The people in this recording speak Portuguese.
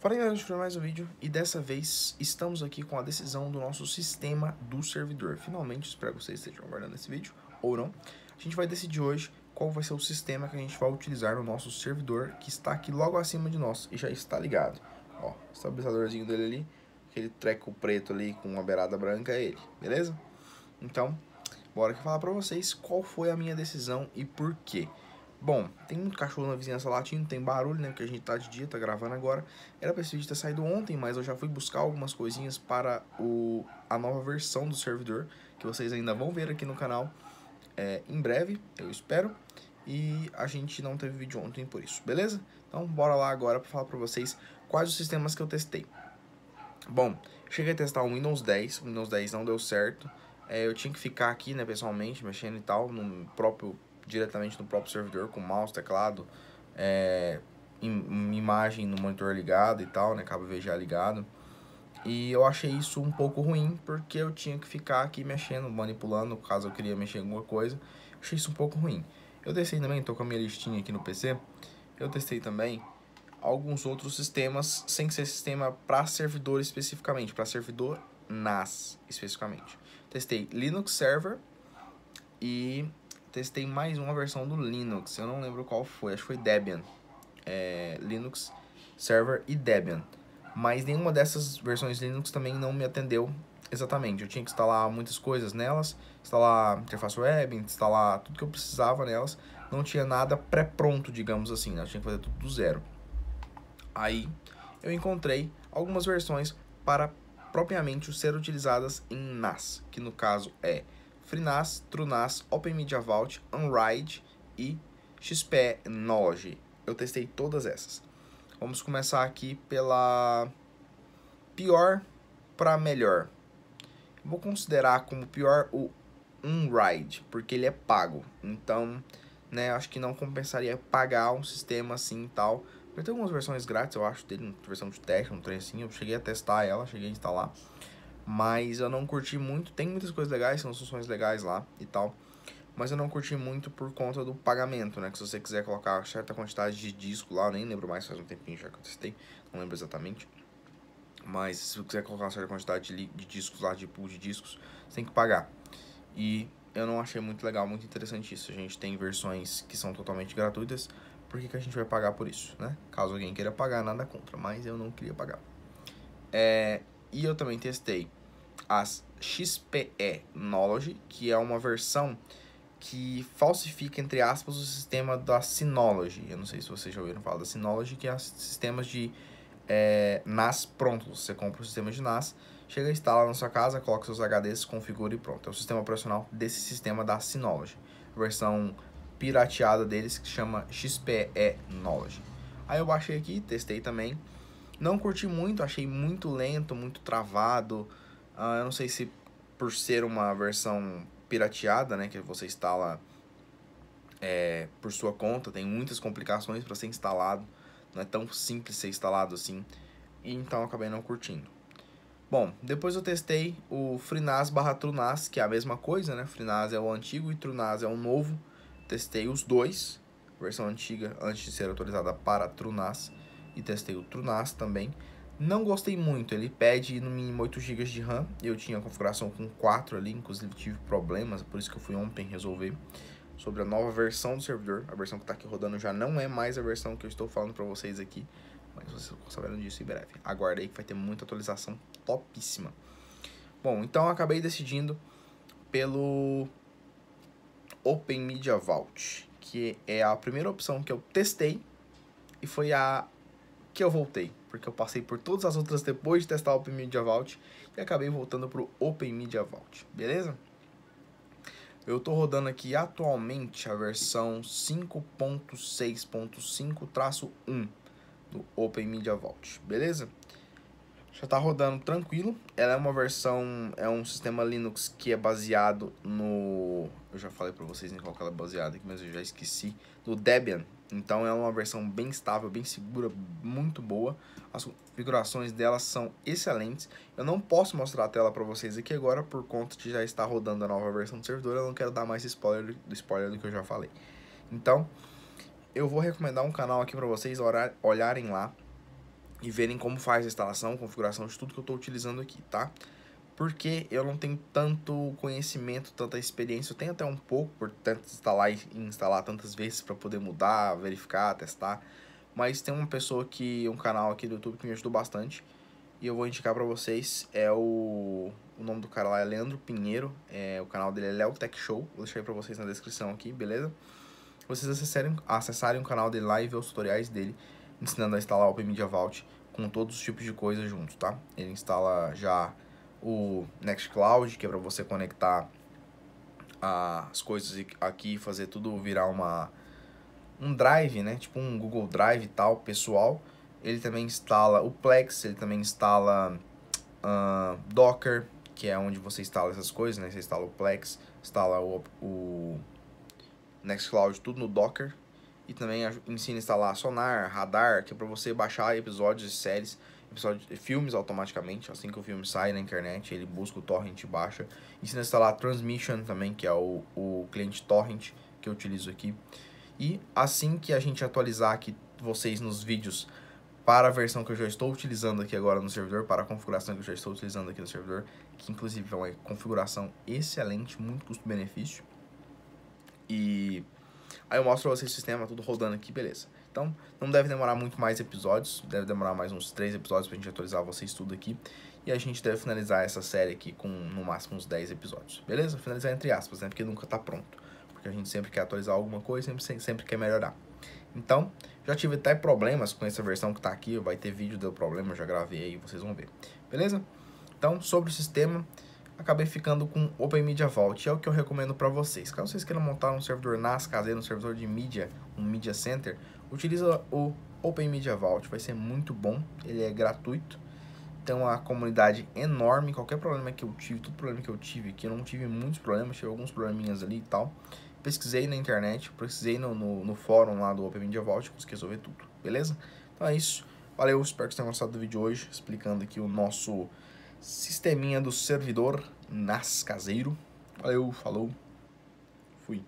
Fala galera, para mais um vídeo e dessa vez estamos aqui com a decisão do nosso sistema do servidor. Finalmente, espero que vocês estejam aguardando esse vídeo ou não. A gente vai decidir hoje qual vai ser o sistema que a gente vai utilizar no nosso servidor que está aqui logo acima de nós e já está ligado. Ó, o estabilizadorzinho dele ali, aquele treco preto ali com uma beirada branca é ele, beleza? Então, bora aqui falar para vocês qual foi a minha decisão e por quê. Bom, tem muito cachorro na vizinhança latindo, tem barulho, né? Porque a gente tá de dia, tá gravando agora. Era pra esse vídeo ter saído ontem, mas eu já fui buscar algumas coisinhas para o, a nova versão do servidor, que vocês ainda vão ver aqui no canal é, em breve, eu espero. E a gente não teve vídeo ontem por isso, beleza? Então bora lá agora pra falar pra vocês quais os sistemas que eu testei. Bom, cheguei a testar o Windows 10, o Windows 10 não deu certo. É, eu tinha que ficar aqui, né, pessoalmente, mexendo e tal, no próprio diretamente no próprio servidor com mouse, teclado, é, im imagem no monitor ligado e tal, né? Cabo VGA ligado. E eu achei isso um pouco ruim, porque eu tinha que ficar aqui mexendo, manipulando, caso eu queria mexer em alguma coisa. Eu achei isso um pouco ruim. Eu testei também, tô com a minha listinha aqui no PC. Eu testei também alguns outros sistemas, sem ser sistema para servidor especificamente, para servidor NAS especificamente. Testei Linux Server e testei mais uma versão do Linux, eu não lembro qual foi, acho que foi Debian. É, Linux Server e Debian. Mas nenhuma dessas versões Linux também não me atendeu exatamente. Eu tinha que instalar muitas coisas nelas, instalar interface web, instalar tudo que eu precisava nelas. Não tinha nada pré-pronto, digamos assim, né? eu tinha que fazer tudo do zero. Aí eu encontrei algumas versões para propriamente ser utilizadas em NAS, que no caso é Freenas, Trunas, Open Media Vault, Unride e XPE Noge. Eu testei todas essas. Vamos começar aqui pela pior para melhor. vou considerar como pior o Unride, porque ele é pago. Então, né, acho que não compensaria pagar um sistema assim e tal. Vai ter algumas versões grátis, eu acho, dele, versão de teste, um trem assim. Eu cheguei a testar ela, cheguei a instalar. Mas eu não curti muito. Tem muitas coisas legais, são funções legais lá e tal. Mas eu não curti muito por conta do pagamento, né? Que se você quiser colocar certa quantidade de disco lá, eu nem lembro mais, faz um tempinho já que eu testei, não lembro exatamente. Mas se você quiser colocar uma certa quantidade de, de discos lá, de pool de discos, você tem que pagar. E eu não achei muito legal, muito interessante isso. A gente tem versões que são totalmente gratuitas, por que, que a gente vai pagar por isso, né? Caso alguém queira pagar, nada contra, mas eu não queria pagar. É, e eu também testei as XPE Knowledge, que é uma versão que falsifica, entre aspas, o sistema da Synology. Eu não sei se vocês já ouviram falar da Synology, que é sistemas de é, NAS prontos. Você compra o sistema de NAS, chega, instala na sua casa, coloca seus HDs, configura e pronto. É o sistema operacional desse sistema da Synology. versão pirateada deles que chama XPE Knowledge. Aí eu baixei aqui, testei também. Não curti muito, achei muito lento, muito travado, ah, eu não sei se por ser uma versão pirateada, né, que você instala é, por sua conta, tem muitas complicações para ser instalado, não é tão simples ser instalado assim, e então acabei não curtindo. Bom, depois eu testei o FreeNAS barra TrueNAS, que é a mesma coisa, né, FreeNAS é o antigo e TrueNAS é o novo, testei os dois, versão antiga antes de ser atualizada para TrueNAS, e testei o TrueNAS também, não gostei muito, ele pede no mínimo 8 GB de RAM, eu tinha a configuração com 4 ali, inclusive tive problemas, por isso que eu fui ontem resolver sobre a nova versão do servidor, a versão que está aqui rodando já não é mais a versão que eu estou falando para vocês aqui, mas vocês vão saber disso em breve. Aguarde aí que vai ter muita atualização topíssima. Bom, então eu acabei decidindo pelo Open Media Vault, que é a primeira opção que eu testei e foi a que eu voltei, porque eu passei por todas as outras depois de testar o Open Media Vault e acabei voltando para o Open Media Vault, beleza? Eu estou rodando aqui atualmente a versão 5.6.5-1 do Open Media Vault, beleza? Já está rodando tranquilo. Ela é uma versão, é um sistema Linux que é baseado no... Eu já falei para vocês em né, qual ela é baseada aqui, mas eu já esqueci. Do Debian. Então é uma versão bem estável, bem segura, muito boa. As configurações dela são excelentes. Eu não posso mostrar a tela para vocês aqui agora por conta de já estar rodando a nova versão do servidor. Eu não quero dar mais spoiler, spoiler do que eu já falei. Então, eu vou recomendar um canal aqui para vocês olharem lá e verem como faz a instalação, configuração de tudo que eu estou utilizando aqui, tá? Porque eu não tenho tanto conhecimento, tanta experiência, eu tenho até um pouco por tanto instalar e instalar tantas vezes para poder mudar, verificar, testar. Mas tem uma pessoa que, um canal aqui do YouTube que me ajudou bastante e eu vou indicar para vocês, é o, o nome do cara lá é Leandro Pinheiro, é, o canal dele é Léo Tech Show, vou deixar aí para vocês na descrição aqui, beleza? Vocês acessarem, acessarem o canal dele lá e ver os tutoriais dele ensinando a instalar o OpenMedia Vault com todos os tipos de coisas juntos, tá? Ele instala já o Nextcloud, que é para você conectar as coisas aqui e fazer tudo virar uma um drive, né? Tipo um Google Drive e tal, pessoal. Ele também instala o Plex, ele também instala uh, Docker, que é onde você instala essas coisas, né? Você instala o Plex, instala o, o Nextcloud, tudo no Docker, e também ensina a instalar sonar, radar, que é para você baixar episódios e séries, episódios, filmes automaticamente, assim que o filme sai na internet, ele busca o torrent e baixa. Ensina a instalar Transmission também, que é o, o cliente torrent que eu utilizo aqui. E assim que a gente atualizar aqui vocês nos vídeos para a versão que eu já estou utilizando aqui agora no servidor, para a configuração que eu já estou utilizando aqui no servidor, que inclusive é uma configuração excelente, muito custo-benefício. E Aí eu mostro pra vocês o sistema, tudo rodando aqui, beleza. Então, não deve demorar muito mais episódios, deve demorar mais uns três episódios pra gente atualizar vocês tudo aqui. E a gente deve finalizar essa série aqui com, no máximo, uns 10 episódios, beleza? Finalizar entre aspas, né? Porque nunca tá pronto. Porque a gente sempre quer atualizar alguma coisa, sempre, sempre quer melhorar. Então, já tive até problemas com essa versão que tá aqui, vai ter vídeo, deu problema, já gravei aí, vocês vão ver. Beleza? Então, sobre o sistema, acabei ficando com Open Media Vault, é o que eu recomendo para vocês. Caso vocês queiram montar um servidor NAS caseiro, um servidor de mídia, um Media Center, utiliza o Open Media Vault, vai ser muito bom, ele é gratuito, tem uma comunidade enorme, qualquer problema que eu tive, todo problema que eu tive, que eu não tive muitos problemas, tive alguns probleminhas ali e tal, pesquisei na internet, pesquisei no, no, no fórum lá do Open Media Vault, consegui resolver tudo, beleza? Então é isso, valeu, espero que vocês tenham gostado do vídeo hoje, explicando aqui o nosso sisteminha do servidor NAS caseiro. Valeu, falou. fui.